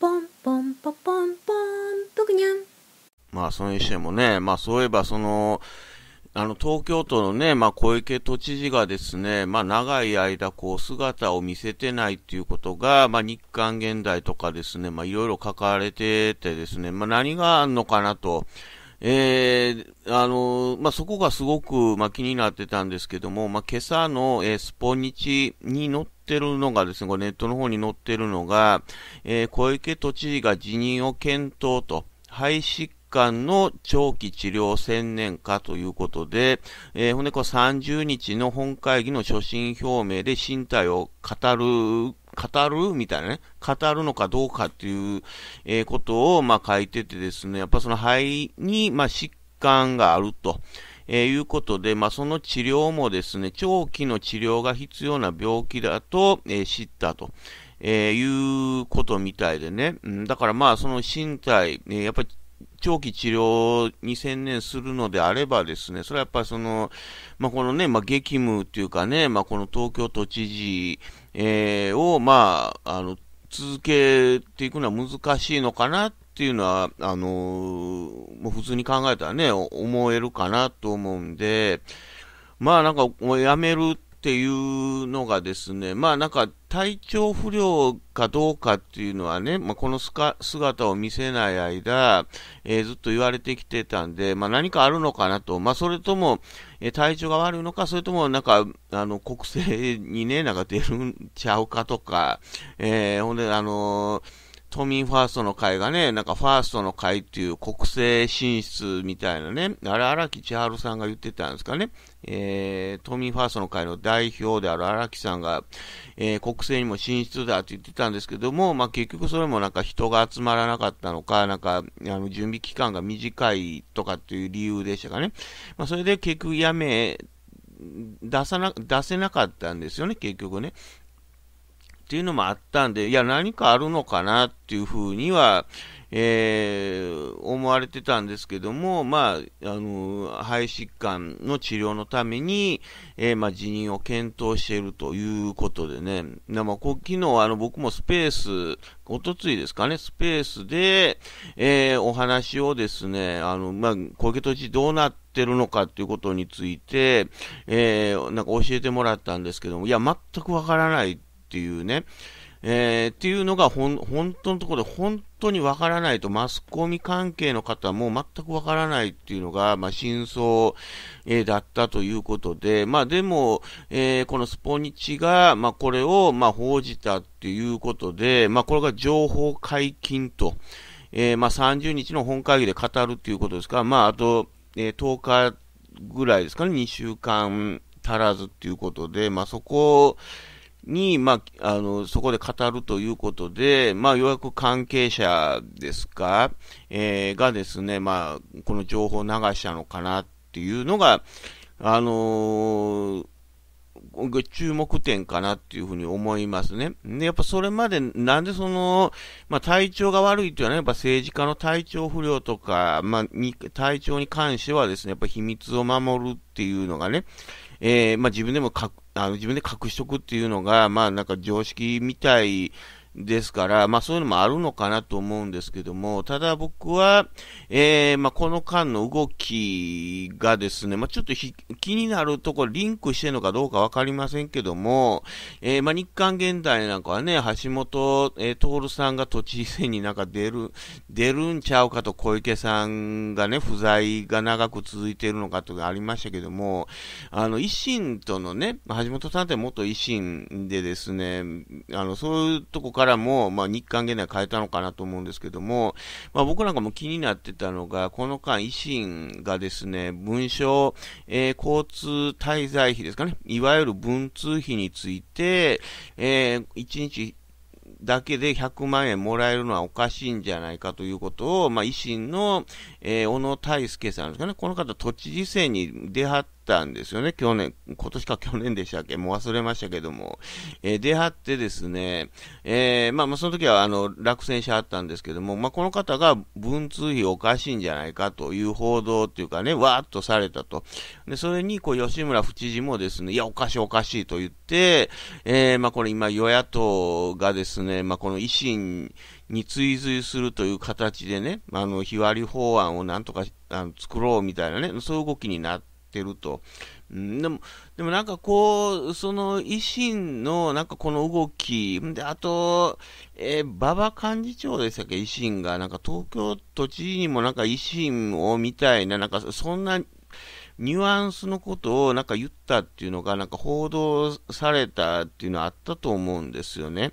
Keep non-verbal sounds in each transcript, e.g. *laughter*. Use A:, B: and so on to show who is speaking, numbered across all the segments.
A: ポンポンポポンポンぷくニャン。まあ、それにしてもね、まあ、そういえば、その、あの、東京都のね、まあ、小池都知事がですね、まあ、長い間、こう、姿を見せてないっていうことが、まあ、日刊現代とかですね、まあ、いろいろ書かれててですね、まあ、何があんのかなと。えー、あのー、まあ、そこがすごく、まあ、気になってたんですけども、まあ、今朝の、えー、スポニチに乗って、ってるのがですね、これネットの方に載ってるのが、えー、小池都知事が辞任を検討と、廃止間の長期治療専念化ということで、えー、ほんでこう30日の本会議の所信表明で進退を語る、語るみたいなね、語るのかどうかっていう、えー、ことを、まあ、書いててですね、やっぱその肺に、まあ、疾患があると。えー、いうことで、まあ、その治療もですね、長期の治療が必要な病気だと、えー、知ったと。えー、いうことみたいでね。うん、だからまあ、その身体、えやっぱり長期治療に専念するのであればですね、それはやっぱりその、まあ、このね、まあ、激務というかね、まあ、この東京都知事、えー、を、まあ、あの、続けていくのは難しいのかなっていうのは、あのー、もう普通に考えたらね、思えるかなと思うんで、まあなんか、もうやめるっていうのがですね、まあなんか体調不良かどうかっていうのはね、まあ、この姿を見せない間、えー、ずっと言われてきてたんで、まあ、何かあるのかなと、まあ、それとも、えー、体調が悪いのか、それともなんかあの国政にね、なんか出るんちゃうかとか、えー、ほんで、あのー都民ファーストの会がね、なんかファーストの会っていう国政進出みたいなね、あれ荒木千春さんが言ってたんですかね、えー、都民ファーストの会の代表である荒木さんが、えー、国政にも進出だって言ってたんですけども、まあ、結局それもなんか人が集まらなかったのか、なんか、あの、準備期間が短いとかっていう理由でしたかね。まあ、それで結局やめ、出さな、出せなかったんですよね、結局ね。っていうのもあったんで、いや、何かあるのかなっていうふうには、えー、思われてたんですけども、まあ、あの、肺疾患の治療のために、えー、まあ、辞任を検討しているということでね、でまあ、こ昨日、あの、僕もスペース、おとついですかね、スペースで、えー、お話をですね、あの、まあ、小池都知事どうなっててるのかっていうことについて、えー、なんか教えてもらったんですけども、いや、全くわからないっっていうね、えー、っていうのがほん本当のところで本当にわからないと、マスコミ関係の方も全くわからないっていうのが、まあ、真相、えー、だったということで、まあでも、えー、このスポニチが、まあこれを、まあ報じたっていうことで、まあこれが情報解禁と、えー、まあ30日の本会議で語るっていうことですから、まああと、えー、10日ぐらいですかね、2週間足らずっていうことで、まあそこを、に、まあ、あの、そこで語るということで、まあ、ようやく関係者ですか、えー、がですね、まあ、この情報を流したのかなっていうのが、あのーが注目点かなっていうふうに思いますね。で、やっぱそれまでなんでその、まあ、体調が悪いっていうのは、ね、やっぱ政治家の体調不良とか、まあ、に、体調に関してはですね、やっぱ秘密を守るっていうのがね、えー、まあ、自分でもかあの自分で隠しとくっていうのが、まあなんか常識みたいですから、まあそういうのもあるのかなと思うんですけども、ただ僕は、えー、まあこの間の動きがですね、まあちょっと気になるところ、リンクしてるのかどうかわかりませんけども、えー、まあ日刊現代なんかはね、橋本、えー、徹さんが都知事選になんか出る、出るんちゃうかと小池さんがね、不在が長く続いているのかとかありましたけども、あの、維新とのね、橋本さんって元維新でですね、あの、そういうとこからからも、まあ、日韓現代変えたのかなと思うんですけども、まあ、僕なんかも気になってたのが、この間、維新がですね、文書、えー、交通滞在費ですかね、いわゆる文通費について、えー、1日だけで100万円もらえるのはおかしいんじゃないかということを、まあ、維新の、えー、小野泰輔さんですかね、この方、都知事選に出張ったんですよね、去年、今年か去年でしたっけ、もう忘れましたけども、えー、出会ってですね、えー、まあ、まあその時はあの落選者あったんですけども、まあ、この方が文通費おかしいんじゃないかという報道っていうかね、わーっとされたと、でそれにこう吉村府知事もですね、いや、おかしい、おかしいと言って、えー、まあ、これ今、与野党がですね、まあ、この維新に追随するという形でね、あの日割り法案をなんとかあの作ろうみたいなね、そういう動きになって、ってると。でも、でもなんかこう、その維新のなんかこの動き、で、あと、えー、馬場幹事長でしたっけ、維新が、なんか東京都知事にもなんか維新をみたいな、なんかそんなニュアンスのことをなんか言ったっていうのが、なんか報道されたっていうのはあったと思うんですよね。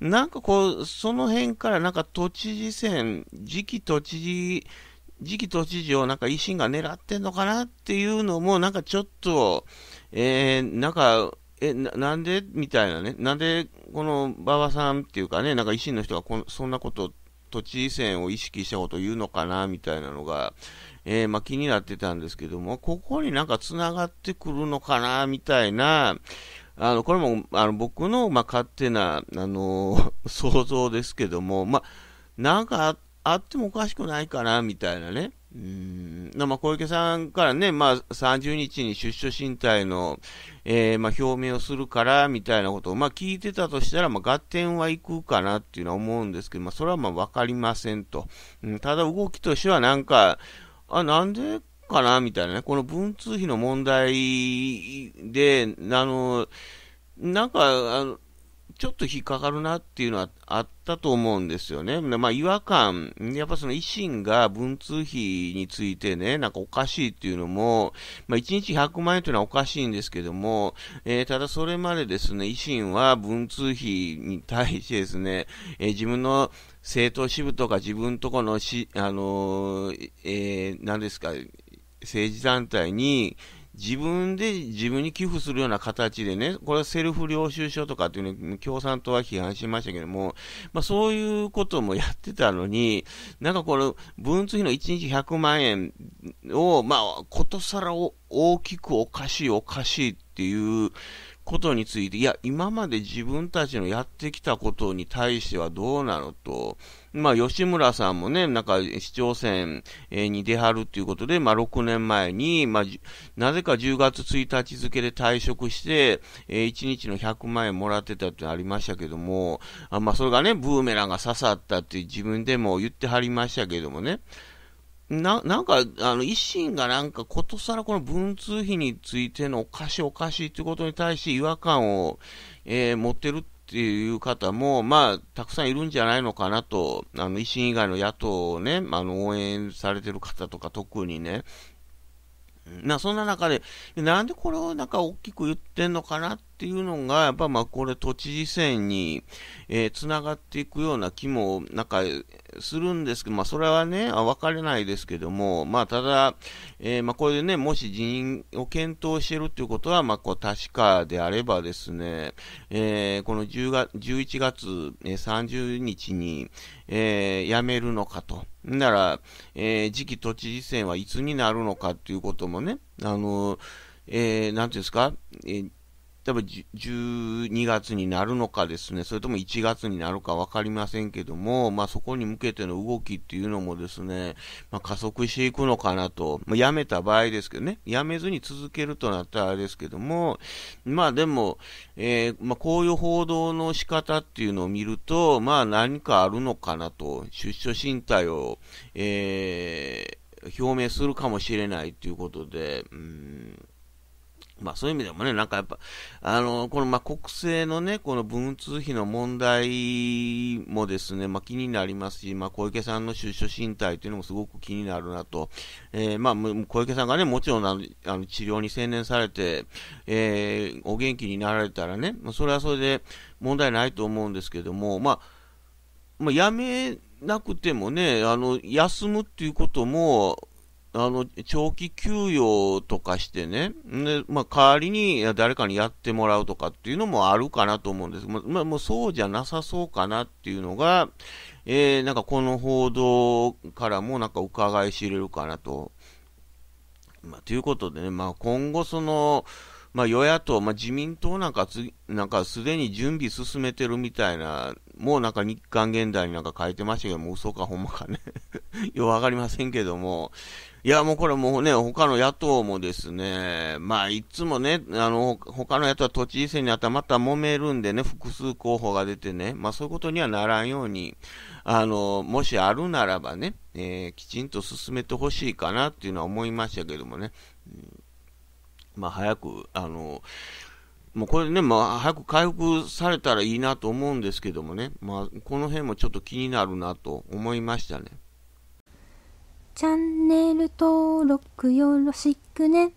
A: なんかこう、その辺からなんか都知事選、次期都知事次期都知事をなんか維新が狙ってんのかなっていうのも、なんかちょっと、えー、なんか、え、なんでみたいなね、なんでこの馬場さんっていうかね、なんか維新の人がこそんなこと、都知事選を意識したことを言うのかなみたいなのが、えー、まあ、気になってたんですけども、ここになんかつながってくるのかなみたいな、あのこれもあの僕の、まあ、勝手な、あのー、*laughs* 想像ですけども、まあ、なんかあっあってもおかしくないかな、みたいなね。うん。まあ、小池さんからね、まあ、30日に出所進退の、えー、まあ、表明をするから、みたいなことを、まあ、聞いてたとしたら、まあ、合点は行くかなっていうのは思うんですけど、まあ、それはまあ、わかりませんと。うん、ただ、動きとしてはなんか、あ、なんでかな、みたいなね。この文通費の問題で、あの、なんか、あのちょっと引っかかるなっていうのはあったと思うんですよね。まあ、違和感、やっぱその維新が文通費についてね、なんかおかしいっていうのも、まあ、1日100万円というのはおかしいんですけども、えー、ただそれまでですね、維新は文通費に対してですね、えー、自分の政党支部とか自分とこのし、あのー、えー、何ですか、政治団体に、自分で自分に寄付するような形でね、これはセルフ領収書とかっていうね、共産党は批判しましたけども、まあそういうこともやってたのに、なんかこの文通費の1日100万円を、まあことさら大きくおかしいおかしいっていうことについて、いや、今まで自分たちのやってきたことに対してはどうなのと、まあ、吉村さんもね、なんか、市長選に出張るっていうことで、まあ、6年前に、まあ、なぜか10月1日付で退職して、えー、1日の100万円もらってたってありましたけども、あまあ、それがね、ブーメランが刺さったって自分でも言ってはりましたけどもね、な、なんか、あの、維新がなんか、ことさらこの文通費についてのおかしいおかしいということに対して違和感を、えー、持ってるっていう方も、まあ、たくさんいるんじゃないのかなと、あの、維新以外の野党をね、あの、応援されてる方とか特にね、な、そんな中で、なんでこれをなんか大きく言ってんのかなっっていうのが、やっぱまあこれ都知事選に、えー、つながっていくような気もなんかするんですけど、まあそれはね、分かれないですけども、まあただ、えー、まあこれでね、もし辞任を検討しているっていうことは、まあこう確かであればですね、えー、この10月、11月30日に、えー、辞めるのかと。なら、えー、次期都知事選はいつになるのかっていうこともね、あのえー、なんていうんですか、えー、例えば12月になるのかですね、それとも1月になるか分かりませんけども、まあ、そこに向けての動きっていうのもですね、まあ、加速していくのかなと、まあ、やめた場合ですけどね、やめずに続けるとなったらあれですけども、まあでも、えー、まあ、こういう報道の仕方っていうのを見ると、まあ何かあるのかなと、出所進退を、えー、表明するかもしれないということで、うんまあそういう意味でもね、なんかやっぱ、あの、このまあ国政のね、この文通費の問題もですね、まあ気になりますし、まあ小池さんの出所進退というのもすごく気になるなと。えー、まあ小池さんがね、もちろんあのあの治療に専念されて、えー、お元気になられたらね、まあ、それはそれで問題ないと思うんですけども、まあ、まあ、やめなくてもね、あの、休むっていうことも、あの、長期休養とかしてね、で、まあ、代わりに誰かにやってもらうとかっていうのもあるかなと思うんです。まあ、もうそうじゃなさそうかなっていうのが、えー、なんかこの報道からもなんか伺い知れるかなと。まあ、ということでね、まあ、今後その、まあ、与野党、まあ、自民党なんかつ、なんかすでに準備進めてるみたいな、もうなんか日韓現代になんか書いてましたけど、もう嘘かほんまかね *laughs* ようわかりませんけども、いや、もうこれもうね、他の野党もですね、まあ、いつもね、あの、他の野党は都知事選にあったらまた揉めるんでね、複数候補が出てね、まあそういうことにはならんように、あの、もしあるならばね、えー、きちんと進めてほしいかなっていうのは思いましたけどもね、まあ早く、あの、もうこれね、まあ、早く回復されたらいいなと思うんですけどもね、まあ、この辺もちょっと気になるなと思いましたね。チャンネル登録よろしくね。